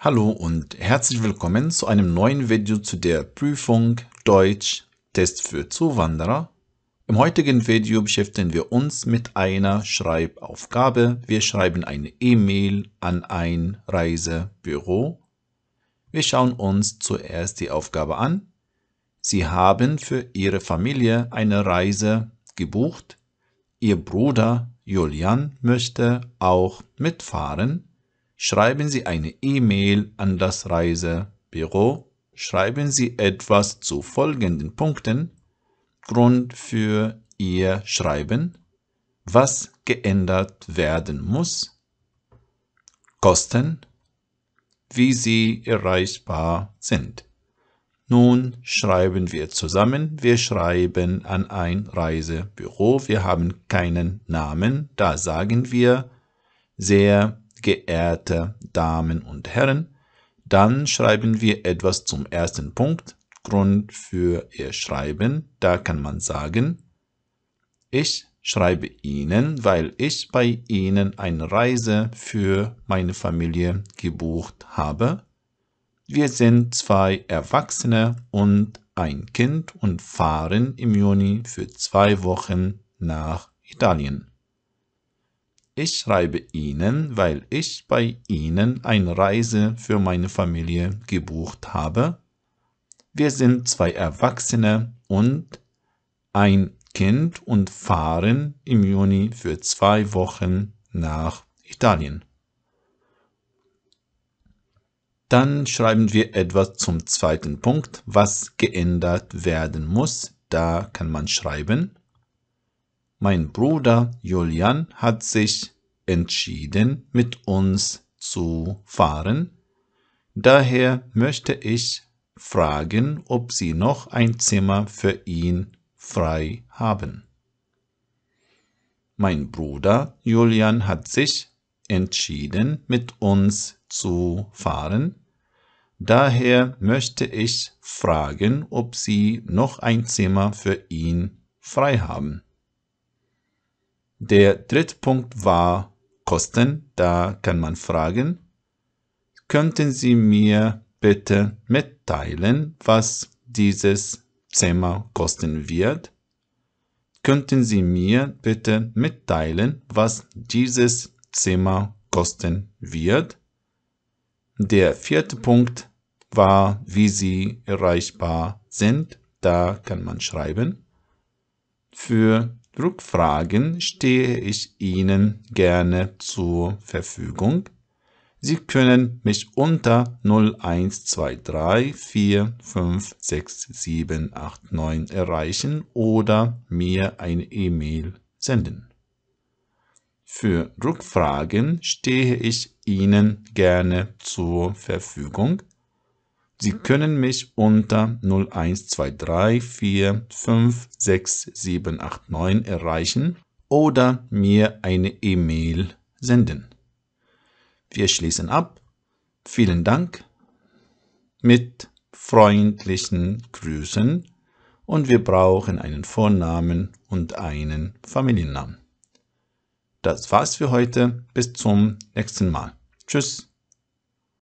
Hallo und herzlich willkommen zu einem neuen Video zu der Prüfung Deutsch Test für Zuwanderer. Im heutigen Video beschäftigen wir uns mit einer Schreibaufgabe. Wir schreiben eine E-Mail an ein Reisebüro. Wir schauen uns zuerst die Aufgabe an. Sie haben für Ihre Familie eine Reise gebucht. Ihr Bruder Julian möchte auch mitfahren. Schreiben Sie eine E-Mail an das Reisebüro. Schreiben Sie etwas zu folgenden Punkten. Grund für Ihr Schreiben. Was geändert werden muss. Kosten. Wie Sie erreichbar sind. Nun schreiben wir zusammen. Wir schreiben an ein Reisebüro. Wir haben keinen Namen. Da sagen wir sehr geehrte Damen und Herren, dann schreiben wir etwas zum ersten Punkt, Grund für Ihr Schreiben. Da kann man sagen, ich schreibe Ihnen, weil ich bei Ihnen eine Reise für meine Familie gebucht habe. Wir sind zwei Erwachsene und ein Kind und fahren im Juni für zwei Wochen nach Italien. Ich schreibe Ihnen, weil ich bei Ihnen eine Reise für meine Familie gebucht habe. Wir sind zwei Erwachsene und ein Kind und fahren im Juni für zwei Wochen nach Italien. Dann schreiben wir etwas zum zweiten Punkt, was geändert werden muss. Da kann man schreiben. Mein Bruder Julian hat sich entschieden, mit uns zu fahren. Daher möchte ich fragen, ob Sie noch ein Zimmer für ihn frei haben. Mein Bruder Julian hat sich entschieden, mit uns zu fahren. Daher möchte ich fragen, ob Sie noch ein Zimmer für ihn frei haben. Der dritte Punkt war Kosten. Da kann man fragen, könnten Sie mir bitte mitteilen, was dieses Zimmer kosten wird? Könnten Sie mir bitte mitteilen, was dieses Zimmer kosten wird? Der vierte Punkt war, wie Sie erreichbar sind. Da kann man schreiben. Für Rückfragen stehe ich Ihnen gerne zur Verfügung. Sie können mich unter 01234567890 erreichen oder mir eine E-Mail senden. Für Rückfragen stehe ich Ihnen gerne zur Verfügung. Sie können mich unter 012345678 erreichen oder mir eine E-Mail senden. Wir schließen ab. Vielen Dank. Mit freundlichen Grüßen und wir brauchen einen Vornamen und einen Familiennamen. Das war's für heute. Bis zum nächsten Mal. Tschüss.